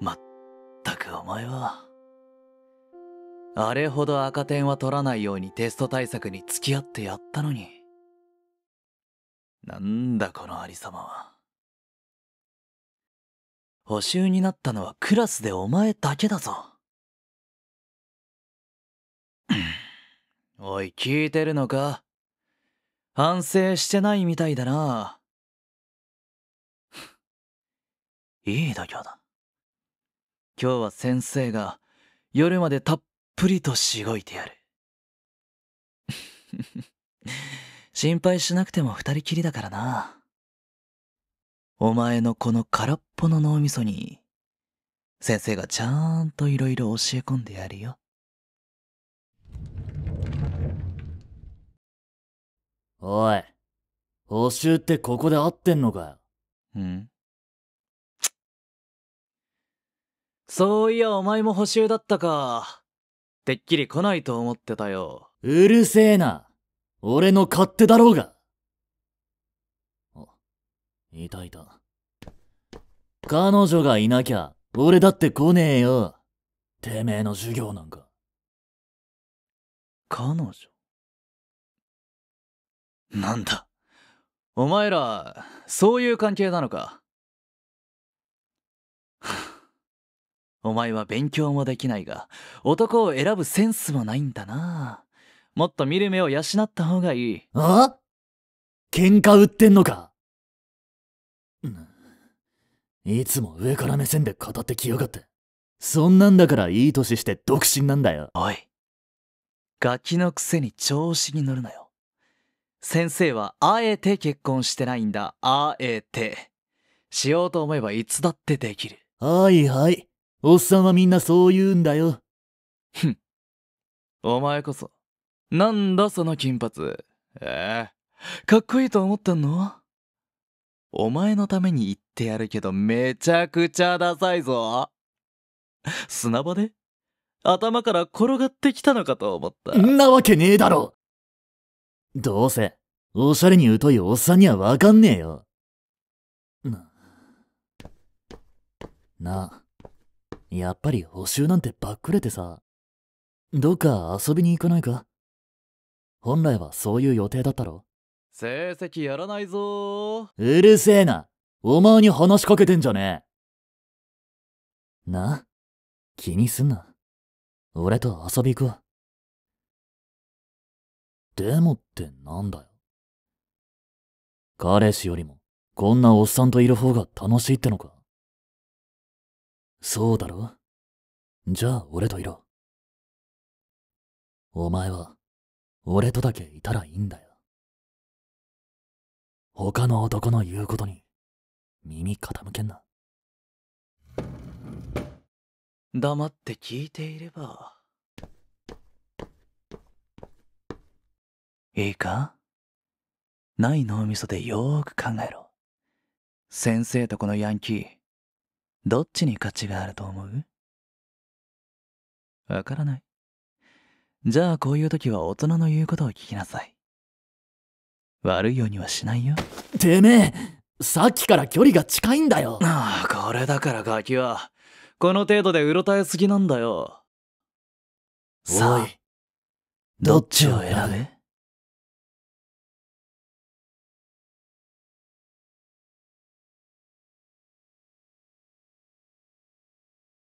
まったくお前は。あれほど赤点は取らないようにテスト対策に付き合ってやったのに。なんだこのありさまは。補習になったのはクラスでお前だけだぞ。おい、聞いてるのか反省してないみたいだな。いい度胸だ。今日は先生が夜までたっぷりとしごいてやる。心配しなくても二人きりだからな。お前のこの空っぽの脳みそに、先生がちゃんといろいろ教え込んでやるよ。おい、補習ってここで合ってんのかよ。うんそういやお前も補習だったか。てっきり来ないと思ってたよ。うるせえな。俺の勝手だろうが。あ、いたいた。彼女がいなきゃ、俺だって来ねえよ。てめえの授業なんか。彼女なんだ。お前ら、そういう関係なのか。お前は勉強もできないが、男を選ぶセンスもないんだな。もっと見る目を養った方がいい。あ喧嘩売ってんのか、うん、いつも上から目線で語ってきやがって。そんなんだからいい年して独身なんだよ。おい。ガキのくせに調子に乗るなよ。先生はあえて結婚してないんだ。あえて。しようと思えばいつだってできる。はいはい。おっさんはみんなそう言うんだよ。ふん。お前こそ。なんだその金髪。ええー、かっこいいと思ったのお前のために言ってやるけどめちゃくちゃダサいぞ。砂場で頭から転がってきたのかと思った。んなわけねえだろどうせ、おしゃれに疎いおっさんにはわかんねえよ。なあ。やっぱり補習なんてばっくれてさ。どっか遊びに行かないか本来はそういう予定だったろ成績やらないぞうるせえなお前に話しかけてんじゃねえな気にすんな俺と遊び行くわでもってなんだよ彼氏よりもこんなおっさんといる方が楽しいってのかそうだろじゃあ俺といろ。お前は、俺とだけいたらいいんだよ。他の男の言うことに、耳傾けんな。黙って聞いていれば。いいかない脳みそでよーく考えろ。先生とこのヤンキー、どっちに価値があると思うわからない。じゃあこういう時は大人の言うことを聞きなさい。悪いようにはしないよ。てめえさっきから距離が近いんだよああ、これだからガキは、この程度でうろたえすぎなんだよ。さあ、どっちを選べ